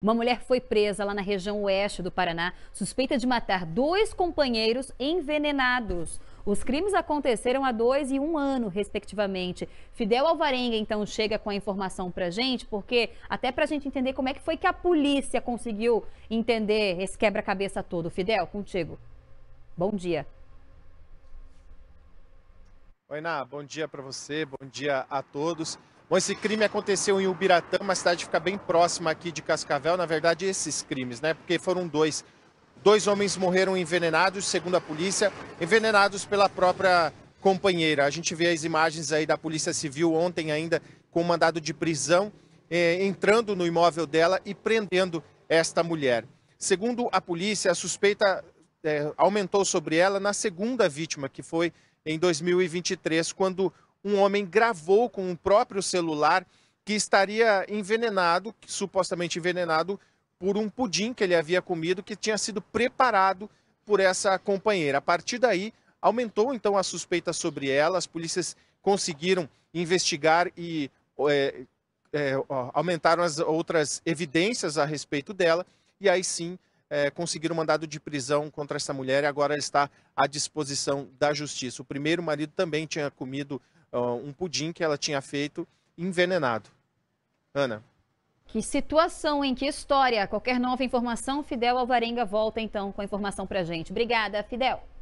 Uma mulher foi presa lá na região oeste do Paraná, suspeita de matar dois companheiros envenenados. Os crimes aconteceram há dois e um ano, respectivamente. Fidel Alvarenga, então, chega com a informação para gente, porque até para a gente entender como é que foi que a polícia conseguiu entender esse quebra-cabeça todo. Fidel, contigo. Bom dia. Oi, Ná, bom dia para você, bom dia a todos. Bom, esse crime aconteceu em Ubiratã, uma cidade que fica bem próxima aqui de Cascavel. Na verdade, esses crimes, né? Porque foram dois. Dois homens morreram envenenados, segundo a polícia, envenenados pela própria companheira. A gente vê as imagens aí da Polícia Civil ontem ainda com um mandado de prisão, eh, entrando no imóvel dela e prendendo esta mulher. Segundo a polícia, a suspeita eh, aumentou sobre ela na segunda vítima, que foi em 2023, quando um homem gravou com o próprio celular que estaria envenenado, supostamente envenenado, por um pudim que ele havia comido que tinha sido preparado por essa companheira. A partir daí, aumentou então a suspeita sobre ela, as polícias conseguiram investigar e é, é, aumentaram as outras evidências a respeito dela, e aí sim é, conseguiram mandado de prisão contra essa mulher e agora está à disposição da justiça. O primeiro marido também tinha comido um pudim que ela tinha feito envenenado. Ana. Que situação, em Que história. Qualquer nova informação, Fidel Alvarenga volta então com a informação pra gente. Obrigada, Fidel.